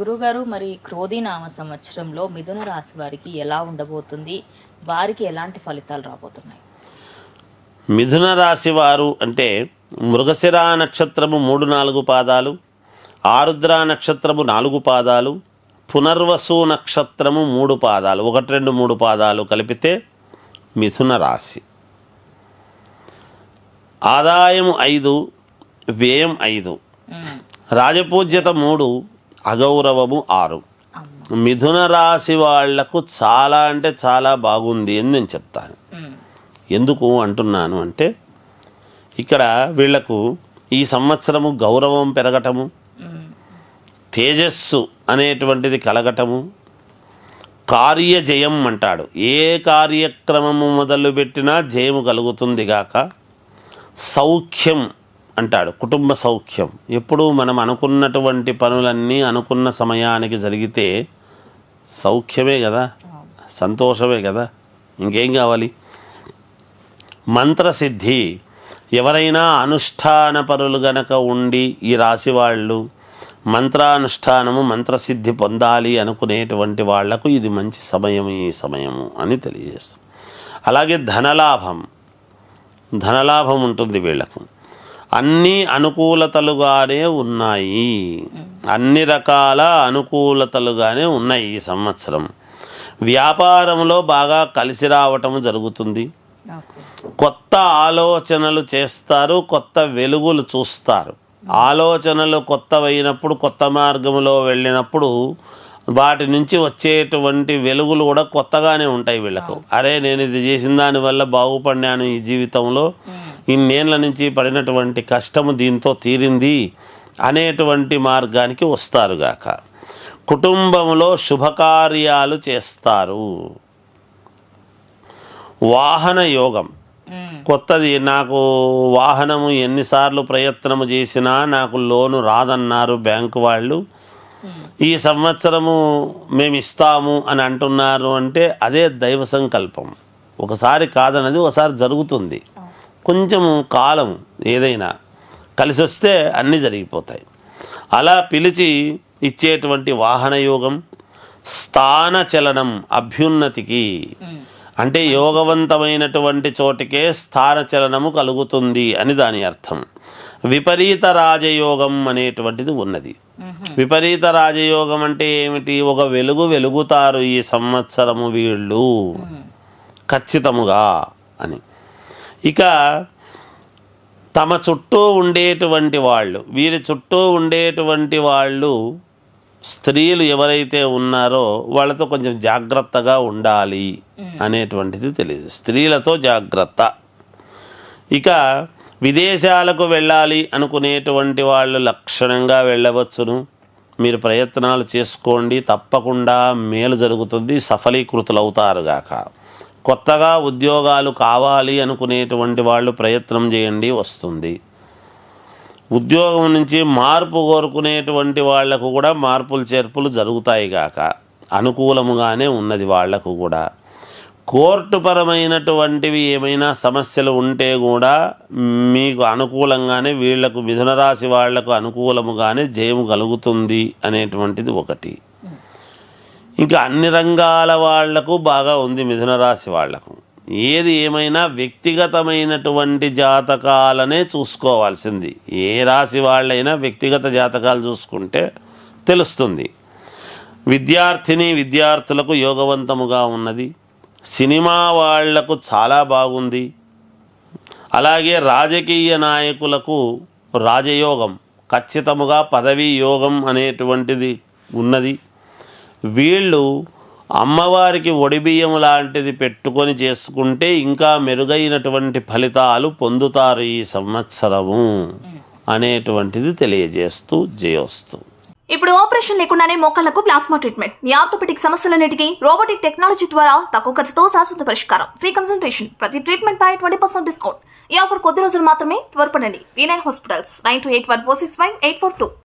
గురుగారు మరి క్రోధీనామ సంవత్సరంలో మిథున రాశి వారికి ఎలా ఉండబోతుంది వారికి ఎలాంటి ఫలితాలు రాబోతున్నాయి మిథున రాశి వారు అంటే మృగశిర నక్షత్రము మూడు నాలుగు పాదాలు ఆరుద్ర నక్షత్రము నాలుగు పాదాలు పునర్వసు నక్షత్రము మూడు పాదాలు ఒకటి రెండు మూడు పాదాలు కలిపితే మిథున రాశి ఆదాయం ఐదు వ్యయం ఐదు రాజపూజ్యత మూడు అగౌరవము ఆరు మిథున రాశి వాళ్లకు చాలా అంటే చాలా బాగుంది అని నేను చెప్తాను ఎందుకు అంటున్నాను అంటే ఇక్కడ వీళ్లకు ఈ సంవత్సరము గౌరవం పెరగటము తేజస్సు అనేటువంటిది కలగటము కార్య జయం అంటాడు ఏ కార్యక్రమము మొదలుపెట్టినా జయము కలుగుతుంది గాక సౌఖ్యం అంటాడు కుటుంబ సౌఖ్యం ఎప్పుడు మనం అనుకున్నటువంటి పనులన్నీ అనుకున్న సమయానికి జరిగితే సౌఖ్యమే కదా సంతోషమే కదా ఇంకేం కావాలి మంత్రసిద్ధి ఎవరైనా అనుష్ఠాన పనులు గనక ఉండి ఈ రాశి వాళ్ళు మంత్రానుష్ఠానము మంత్రసిద్ధి పొందాలి అనుకునేటువంటి వాళ్లకు ఇది మంచి సమయం ఈ సమయము అని తెలియజేస్తుంది అలాగే ధనలాభం ధనలాభం ఉంటుంది వీళ్లకు అన్ని అనుకూలతలుగానే ఉన్నాయి అన్ని రకాల అనుకూలతలుగానే ఉన్నాయి ఈ సంవత్సరం వ్యాపారంలో బాగా కలిసి రావటం జరుగుతుంది కొత్త ఆలోచనలు చేస్తారు కొత్త వెలుగులు చూస్తారు ఆలోచనలు కొత్తవైనప్పుడు కొత్త మార్గంలో వెళ్ళినప్పుడు వాటి నుంచి వచ్చేటువంటి వెలుగులు కూడా కొత్తగానే ఉంటాయి వీళ్ళకు అరే నేను ఇది చేసిన దానివల్ల బాగుపడినాను ఈ జీవితంలో ఇన్నేళ్ల నుంచి పడినటువంటి కష్టము దీంతో తీరింది అనేటువంటి మార్గానికి వస్తారుగాక కుటుంబంలో శుభకార్యాలు చేస్తారు వాహన యోగం కొత్తది నాకు వాహనము ఎన్నిసార్లు ప్రయత్నము చేసినా నాకు లోను రాదన్నారు బ్యాంకు వాళ్ళు ఈ సంవత్సరము మేము ఇస్తాము అని అంటున్నారు అంటే అదే దైవ సంకల్పం ఒకసారి కాదన్నది ఒకసారి జరుగుతుంది కొంచెం కాలం ఏదైనా కలిసి వస్తే అన్నీ జరిగిపోతాయి అలా పిలిచి ఇచ్చేటువంటి వాహనయోగం చలనం అభ్యున్నతికి అంటే యోగవంతమైనటువంటి చోటికే చలనము కలుగుతుంది అని దాని అర్థం విపరీత రాజయోగం అనేటువంటిది ఉన్నది విపరీత రాజయోగం అంటే ఏమిటి ఒక వెలుగు వెలుగుతారు ఈ సంవత్సరము వీళ్ళు ఖచ్చితముగా అని ఇక తమ చుట్టూ ఉండేటువంటి వాళ్ళు వీరి చుట్టూ ఉండేటువంటి వాళ్ళు స్త్రీలు ఎవరైతే ఉన్నారో వాళ్ళతో కొంచెం జాగ్రత్తగా ఉండాలి అనేటువంటిది తెలియదు స్త్రీలతో జాగ్రత్త ఇక విదేశాలకు వెళ్ళాలి అనుకునేటువంటి వాళ్ళు లక్షణంగా వెళ్ళవచ్చును మీరు ప్రయత్నాలు చేసుకోండి తప్పకుండా మేలు జరుగుతుంది సఫలీకృతులవుతారుగాక కొత్తగా ఉద్యోగాలు కావాలి అనుకునేటువంటి వాళ్ళు ప్రయత్నం చేయండి వస్తుంది ఉద్యోగం నుంచి మార్పు కోరుకునేటువంటి వాళ్లకు కూడా మార్పులు చేర్పులు జరుగుతాయి కాక అనుకూలముగానే ఉన్నది వాళ్లకు కూడా కోర్టుపరమైనటువంటివి ఏమైనా సమస్యలు ఉంటే కూడా మీకు అనుకూలంగానే వీళ్లకు రాశి వాళ్లకు అనుకూలముగానే జయము కలుగుతుంది అనేటువంటిది ఒకటి ఇంకా అన్ని రంగాల వాళ్లకు బాగా ఉంది మిథున రాశి వాళ్లకు ఏది ఏమైనా వ్యక్తిగతమైనటువంటి జాతకాలనే చూసుకోవాల్సింది ఏ రాశి వాళ్ళైనా వ్యక్తిగత జాతకాలు చూసుకుంటే తెలుస్తుంది విద్యార్థిని విద్యార్థులకు యోగవంతముగా ఉన్నది సినిమా వాళ్లకు చాలా బాగుంది అలాగే రాజకీయ నాయకులకు రాజయోగం ఖచ్చితముగా పదవీ యోగం అనేటువంటిది ఉన్నది వీళ్ళు అమ్మవారికి ఒడిబియ్యం లాంటిది పెట్టుకొని చేసుకుంటే ఇంకా మెరుగైనటువంటి ఫలితాలు పొందుతారు ఈ సంవత్సరము అనేటువంటిది తెలియజేస్తూ జయోస్తు ఇప్పుడు ఆపరేషన్ లేకుండానే మొక్కలకు ప్లాస్మా ట్రీట్మెంట్ మీ ఆర్థోపెటిక్ సమస్యలన్నిటికీ రోబోటిక్ టెక్నాలజీ ద్వారా తక్కువ ఖర్చుతో శాశ్వత పరిష్కారం ఫ్రీ కన్సల్టేషన్ ప్రతి ట్రీట్మెంట్ పై ట్వంటీ పర్సెంట్ డిస్కౌంట్ ఈ ఆఫర్ కొద్ది రోజులు మాత్రమే త్వరపడండి V nine hospitals nine two eight one four six five eight four two